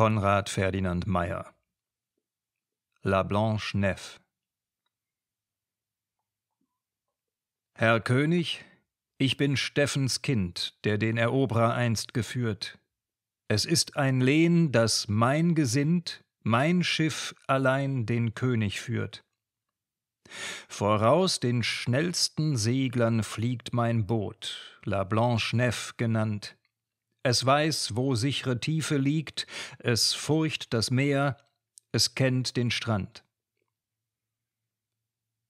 Konrad Ferdinand Meyer La Blanche Nef Herr König, ich bin Steffens Kind, der den Eroberer einst geführt. Es ist ein Lehn, das mein Gesind, mein Schiff allein den König führt. Voraus den schnellsten Seglern fliegt mein Boot, La Blanche Nef genannt. Es weiß, wo sichere Tiefe liegt, es furcht das Meer, es kennt den Strand.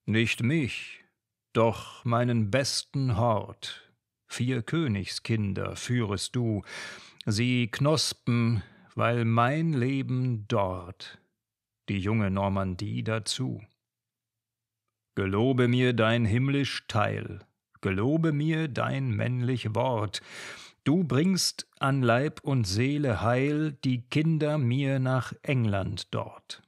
Nicht mich, doch meinen besten Hort, vier Königskinder führest du, sie knospen, weil mein Leben dort, die junge Normandie dazu. Gelobe mir dein himmlisch Teil, gelobe mir dein männlich Wort, Du bringst an Leib und Seele Heil die Kinder mir nach England dort.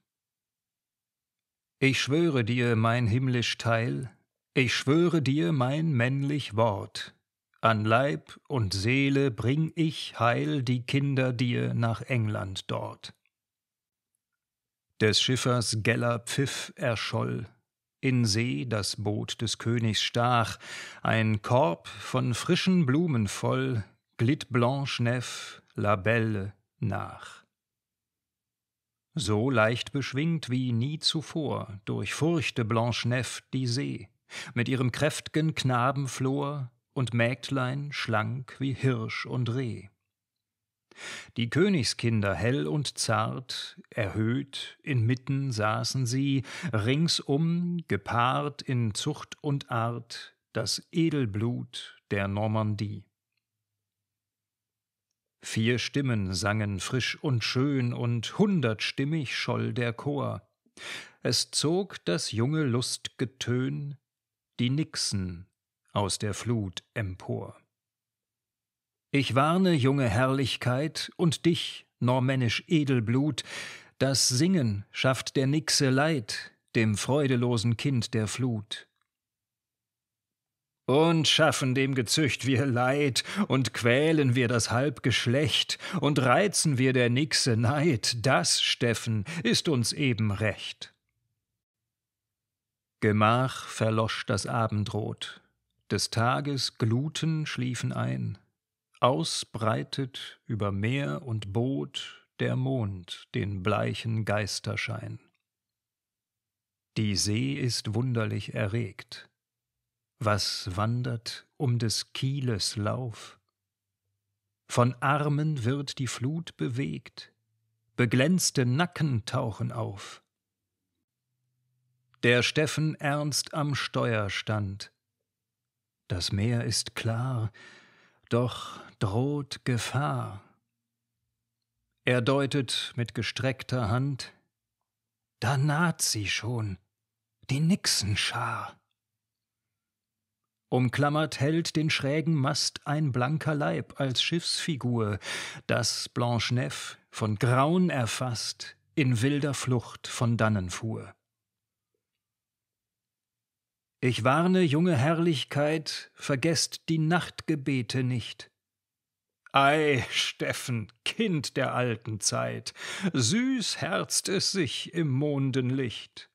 Ich schwöre dir mein himmlisch Teil, ich schwöre dir mein männlich Wort, an Leib und Seele bring ich Heil die Kinder dir nach England dort. Des Schiffers geller Pfiff erscholl, in See das Boot des Königs stach, ein Korb von frischen Blumen voll glitt Blanche-Neff La Belle nach. So leicht beschwingt wie nie zuvor durchfurchte Blanche-Neff die See, mit ihrem kräft'gen Knabenflor und Mägdlein schlank wie Hirsch und Reh. Die Königskinder hell und zart, erhöht, inmitten saßen sie, ringsum, gepaart in Zucht und Art, das Edelblut der Normandie. Vier Stimmen sangen frisch und schön und hundertstimmig scholl der Chor. Es zog das junge Lustgetön die Nixen aus der Flut empor. Ich warne, junge Herrlichkeit, und dich, normännisch Edelblut, das Singen schafft der Nixe Leid, dem freudelosen Kind der Flut und schaffen dem Gezücht wir Leid, und quälen wir das Halbgeschlecht, und reizen wir der Nixe Neid, das, Steffen, ist uns eben recht. Gemach verlosch das Abendrot, des Tages Gluten schliefen ein, ausbreitet über Meer und Boot der Mond den bleichen Geisterschein. Die See ist wunderlich erregt, was wandert um des Kieles Lauf. Von Armen wird die Flut bewegt, beglänzte Nacken tauchen auf. Der Steffen ernst am Steuer stand. Das Meer ist klar, doch droht Gefahr. Er deutet mit gestreckter Hand, da naht sie schon, die Nixenschar. Umklammert hält den schrägen Mast ein blanker Leib als Schiffsfigur, das Blanche-Neff, von Grauen erfasst, in wilder Flucht von dannen fuhr. Ich warne, junge Herrlichkeit, vergesst die Nachtgebete nicht. Ei, Steffen, Kind der alten Zeit, süß herzt es sich im Mondenlicht.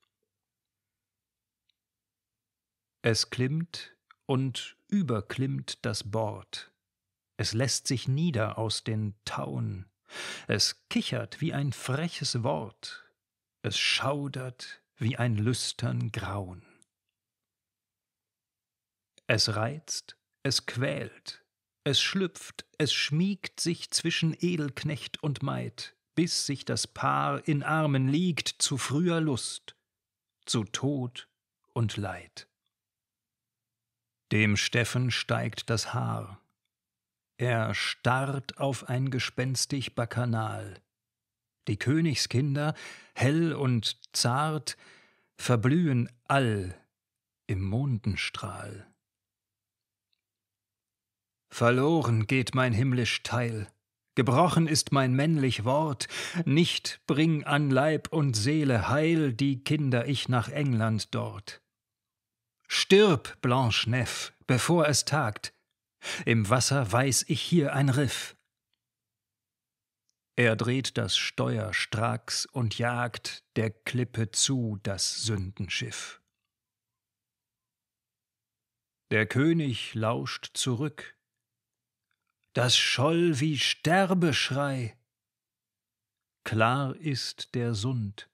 Es klimmt und überklimmt das Bord. Es lässt sich nieder aus den Tauen. Es kichert wie ein freches Wort. Es schaudert wie ein lüstern Grauen. Es reizt, es quält, es schlüpft, es schmiegt sich zwischen Edelknecht und Maid, bis sich das Paar in Armen liegt zu früher Lust, zu Tod und Leid. Dem Steffen steigt das Haar. Er starrt auf ein gespenstig Bacchanal. Die Königskinder, hell und zart, verblühen all im Mondenstrahl. Verloren geht mein himmlisch Teil, gebrochen ist mein männlich Wort, nicht bring an Leib und Seele heil die Kinder ich nach England dort. Stirb, Blanche Neff, bevor es tagt. Im Wasser weiß ich hier ein Riff. Er dreht das Steuer stracks und jagt der Klippe zu das Sündenschiff. Der König lauscht zurück. Das scholl wie Sterbeschrei. Klar ist der Sund.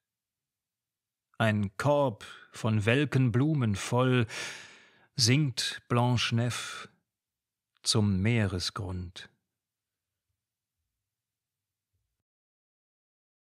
Ein Korb von welken Blumen voll, sinkt Blanche Neff zum Meeresgrund.